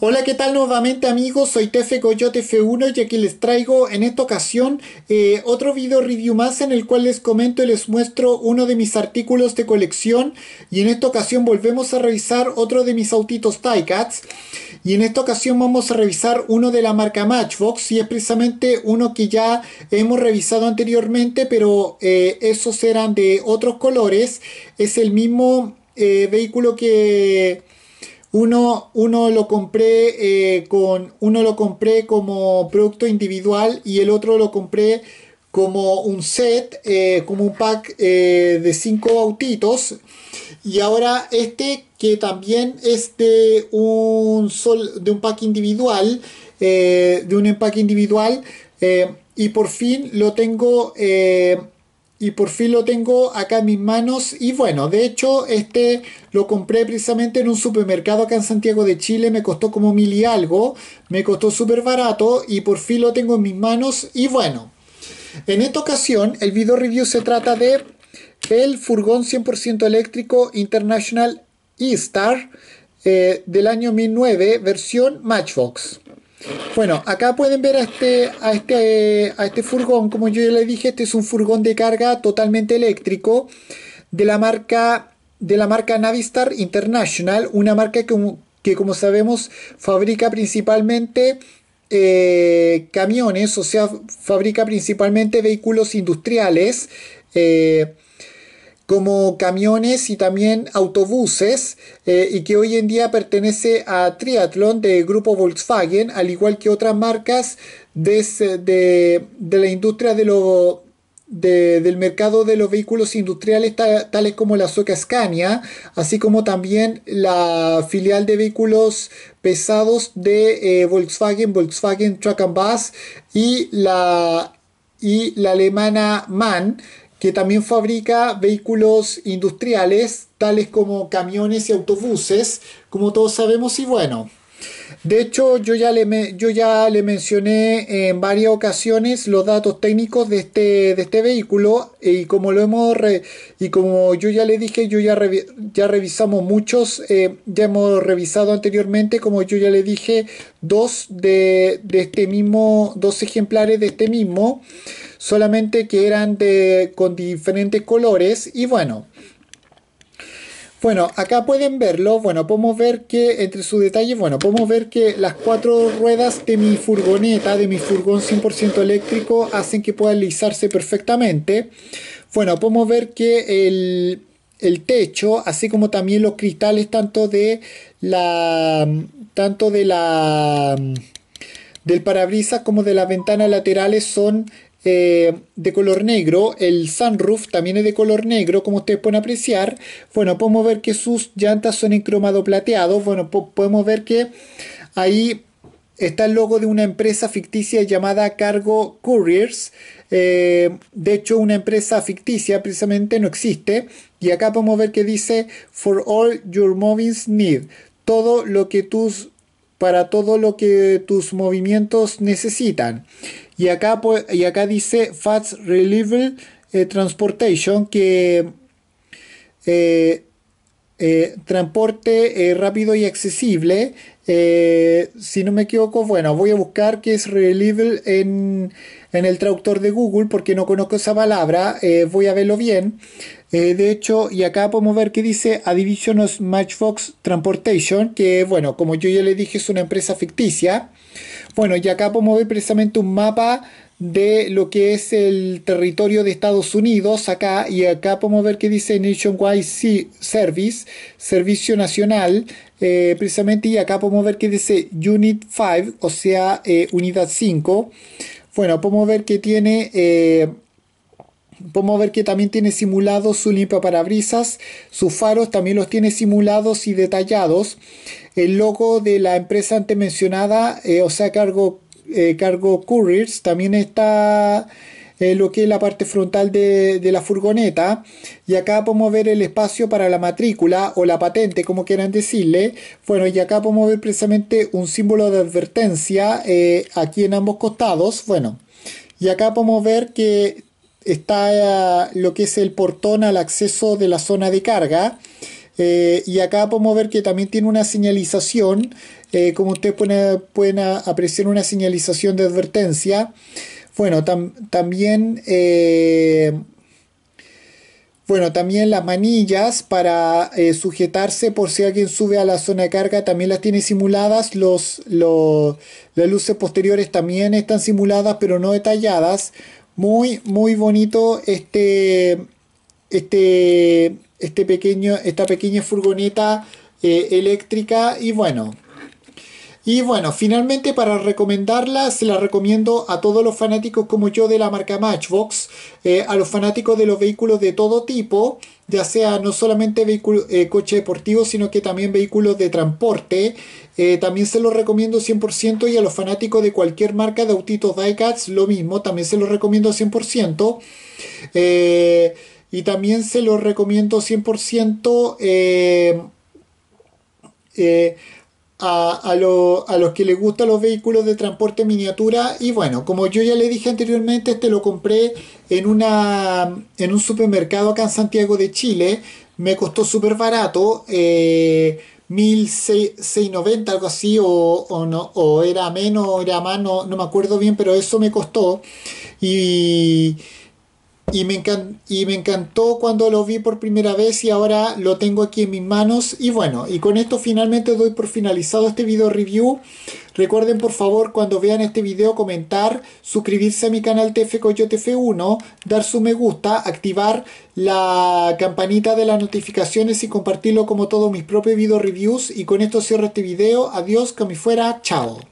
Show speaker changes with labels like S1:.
S1: Hola, ¿qué tal nuevamente amigos? Soy Tefe Coyote F1 y aquí les traigo en esta ocasión eh, otro video review más en el cual les comento y les muestro uno de mis artículos de colección y en esta ocasión volvemos a revisar otro de mis autitos Cats y en esta ocasión vamos a revisar uno de la marca Matchbox y es precisamente uno que ya hemos revisado anteriormente pero eh, esos eran de otros colores es el mismo eh, vehículo que uno, uno lo compré eh, con. Uno lo compré como producto individual y el otro lo compré como un set, eh, como un pack eh, de 5 autitos. Y ahora este que también es de un, sol, de un pack individual, de un empaque individual. y por fin lo tengo y por fin lo tengo acá en mis manos y bueno, de hecho este lo compré precisamente en un supermercado acá en Santiago de Chile, me costó como mil y algo, me costó súper barato y por fin lo tengo en mis manos y bueno, en esta ocasión el video review se trata de el furgón 100% eléctrico International E-Star eh, del año 2009 versión Matchbox. Bueno, acá pueden ver a este, a este, a este furgón, como yo ya les dije, este es un furgón de carga totalmente eléctrico de la marca de la marca Navistar International, una marca que, que como sabemos fabrica principalmente eh, camiones, o sea, fabrica principalmente vehículos industriales. Eh, como camiones y también autobuses eh, y que hoy en día pertenece a Triathlon del grupo Volkswagen, al igual que otras marcas de, la industria de lo, del mercado de los vehículos industriales tales como la Soca Scania, así como también la filial de vehículos pesados de eh, Volkswagen, Volkswagen Truck and Bus y la, y la alemana MAN que también fabrica vehículos industriales, tales como camiones y autobuses, como todos sabemos, y bueno, de hecho, yo ya le, yo ya le mencioné en varias ocasiones los datos técnicos de este, de este vehículo y como lo hemos y como yo ya le dije, yo ya, ya revisamos muchos, eh, ya hemos revisado anteriormente, como yo ya le dije, dos de, este mismo, dos ejemplares de este mismo, solamente que eran con diferentes colores y bueno, bueno, acá pueden verlo, bueno, podemos ver que entre sus detalles, bueno, podemos ver que las cuatro ruedas de mi furgoneta, de mi furgón 100% eléctrico, hacen que pueda alisarse perfectamente. Bueno, podemos ver que el, el techo, así como también los cristales tanto de la tanto de la del parabrisas como de las ventanas laterales son eh, de color negro. El sunroof también es de color negro, como ustedes pueden apreciar. Bueno, podemos ver que sus llantas son en cromado plateado. Bueno, podemos ver que ahí está el logo de una empresa ficticia llamada Cargo Couriers. Eh, de hecho, una empresa ficticia precisamente no existe. Y acá podemos ver que dice For all your movies need. Todo lo que tus para todo lo que tus movimientos necesitan. Y acá, y acá dice Fats Reliable eh, Transportation que eh, eh, transporte eh, rápido y accesible. Eh, si no me equivoco, bueno, voy a buscar que es reliable en, en el traductor de Google porque no conozco esa palabra. voy a verlo bien. de hecho, y acá podemos ver que dice A of Matchbox Transportation, que bueno, como yo ya le dije, es una empresa ficticia. Bueno, y acá podemos ver precisamente un mapa de lo que es el territorio de Estados Unidos acá y acá podemos ver que dice Nationwide Service, Servicio Nacional, eh, precisamente y acá podemos ver que dice Unit 5, o sea, eh, Unidad 5. Bueno, podemos ver que tiene... Eh, podemos ver que también tiene simulados su parabrisas sus faros también los tiene simulados y detallados. El logo de la empresa antes mencionada, o sea, cargo eh, cargo couriers, también está eh, lo que es la parte frontal de, la furgoneta y acá podemos ver el espacio para la matrícula o la patente como quieran decirle bueno y acá podemos ver precisamente un símbolo de advertencia eh, aquí en ambos costados bueno y acá podemos ver que está lo que es el portón al acceso de la zona de carga eh, y acá podemos ver que también tiene una señalización, eh, como ustedes pueden, apreciar una señalización de advertencia. Bueno, también... Eh, bueno, también las manillas para sujetarse por si alguien sube a la zona de carga también las tiene simuladas. Los, los, las luces posteriores también están simuladas, pero no detalladas. Muy, muy bonito este, este este pequeño, esta pequeña furgoneta eh, eléctrica y bueno. Y bueno, finalmente para recomendarla, se la recomiendo a todos los fanáticos como yo de la marca Matchbox, eh, a los fanáticos de los vehículos de todo tipo, ya sea no solamente vehículo, eh, coche deportivo, sino que también vehículos de transporte. también se los recomiendo 100% y a los fanáticos de cualquier marca de autitos diecats lo mismo, también se los recomiendo 100%. Eh, y también se lo recomiendo 100% eh, eh, a, los que les gustan los vehículos de transporte miniatura. Y bueno, como yo ya le dije anteriormente, este lo compré en, una, en un supermercado acá en Santiago de Chile. Me costó súper barato. 1690, eh, algo así, o, era menos, era más, no, no me acuerdo bien, pero eso me costó. Y, y me, me encantó cuando lo vi por primera vez y ahora lo tengo aquí en mis manos. Y bueno, y con esto finalmente doy por finalizado este video review. Recuerden por favor cuando vean este video comentar, suscribirse a mi canal TF 1 dar su me gusta, activar la campanita de las notificaciones y compartirlo como todos mis propios video reviews. Y con esto cierro este video. Adiós, que me fuera. Chao.